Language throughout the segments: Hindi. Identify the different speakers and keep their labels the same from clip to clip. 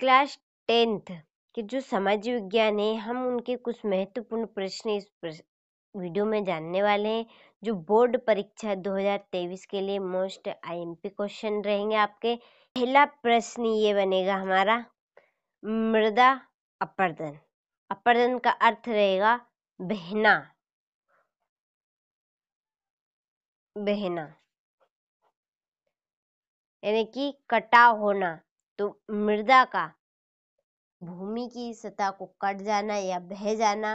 Speaker 1: क्लास टेंथ के जो सामाजिक विज्ञान है हम उनके कुछ महत्वपूर्ण प्रश्न इस वीडियो में जानने वाले हैं जो बोर्ड परीक्षा 2023 के लिए मोस्ट आईएमपी क्वेश्चन रहेंगे आपके पहला प्रश्न ये बनेगा हमारा मृदा अपर्दन अपर्दन का अर्थ रहेगा बहना बहना यानी कि कटा होना तो मृदा का भूमि की सतह को कट जाना या बह जाना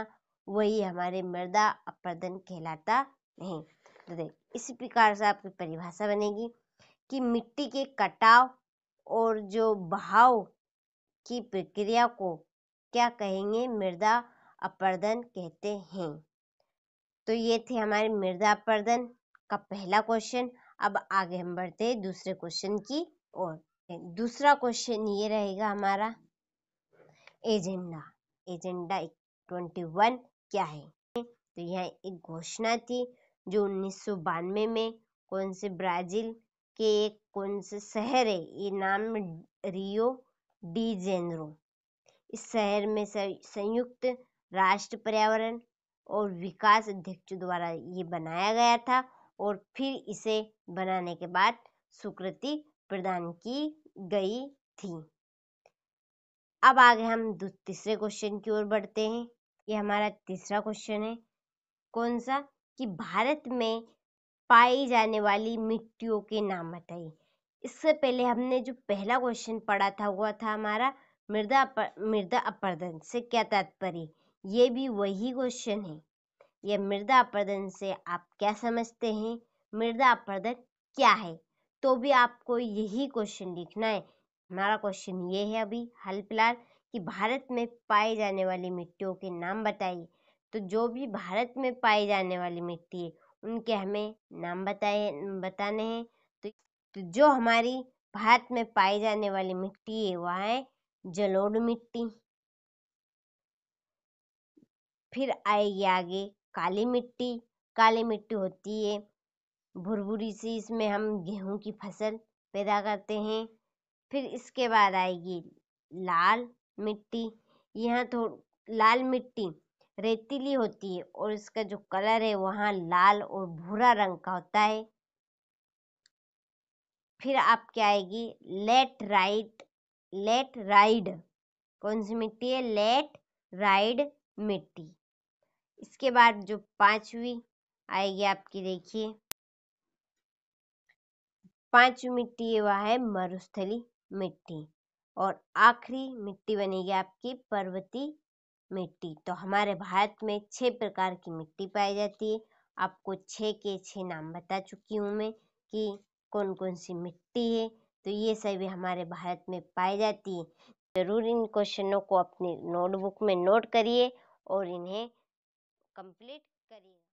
Speaker 1: वही हमारे मृदा अपरदन कहलाता है तो देख इसी प्रकार से आपकी परिभाषा बनेगी कि मिट्टी के कटाव और जो बहाव की प्रक्रिया को क्या कहेंगे मृदा अपर्दन कहते हैं तो ये थे हमारे मृदा अपर्दन का पहला क्वेश्चन अब आगे हम बढ़ते हैं दूसरे क्वेश्चन की ओर दूसरा क्वेश्चन ये रहेगा हमारा एजेंडा एजेंडा ट्वेंटी वन क्या है तो यह एक घोषणा थी जो उन्नीस सौ बानवे में कौन से ब्राजील के एक कौन से शहर है ये नाम रियो डी जेनरो इस शहर में संयुक्त राष्ट्र पर्यावरण और विकास अध्यक्ष द्वारा ये बनाया गया था और फिर इसे बनाने के बाद स्वीकृति प्रदान की गई थी अब आगे हम तीसरे क्वेश्चन की ओर बढ़ते हैं ये हमारा तीसरा क्वेश्चन है कौन सा कि भारत में पाई जाने वाली मिट्टियों के नाम बताइए इससे पहले हमने जो पहला क्वेश्चन पढ़ा था हुआ था हमारा मृदा मृदा अपर्दन से क्या तात्पर्य ये भी वही क्वेश्चन है यह मृदा अपर्दन से आप क्या समझते हैं मृदा अपर्दन क्या है तो भी आपको यही क्वेश्चन लिखना है हमारा क्वेश्चन ये है अभी हाल फिलहाल कि भारत में पाए जाने वाली मिट्टियों के नाम बताइए तो जो भी भारत में पाए जाने वाली मिट्टी है उनके हमें नाम बताए बताने हैं तो, तो जो हमारी भारत में पाई जाने वाली मिट्टी है वह है जलोड़ मिट्टी फिर आएगी आगे काली मिट्टी काली मिट्टी होती है भुरभुरी से इसमें हम गेहूँ की फसल पैदा करते हैं फिर इसके बाद आएगी लाल मिट्टी यहाँ थो तो लाल मिट्टी रेतीली होती है और इसका जो कलर है वहाँ लाल और भूरा रंग का होता है फिर आपके आएगी लेट राइट लेट राइड कौन सी मिट्टी है लेट राइड मिट्टी इसके बाद जो पांचवी आएगी आपकी देखिए पांचवी मिट्टी वह है मरुस्थली मिट्टी और आखिरी मिट्टी बनेगी आपकी पर्वती मिट्टी तो हमारे भारत में छः प्रकार की मिट्टी पाई जाती है आपको छः के छः नाम बता चुकी हूँ मैं कि कौन कौन सी मिट्टी है तो ये सभी हमारे भारत में पाई जाती है ज़रूर इन क्वेश्चनों को अपने नोटबुक में नोट करिए और इन्हें कंप्लीट करिए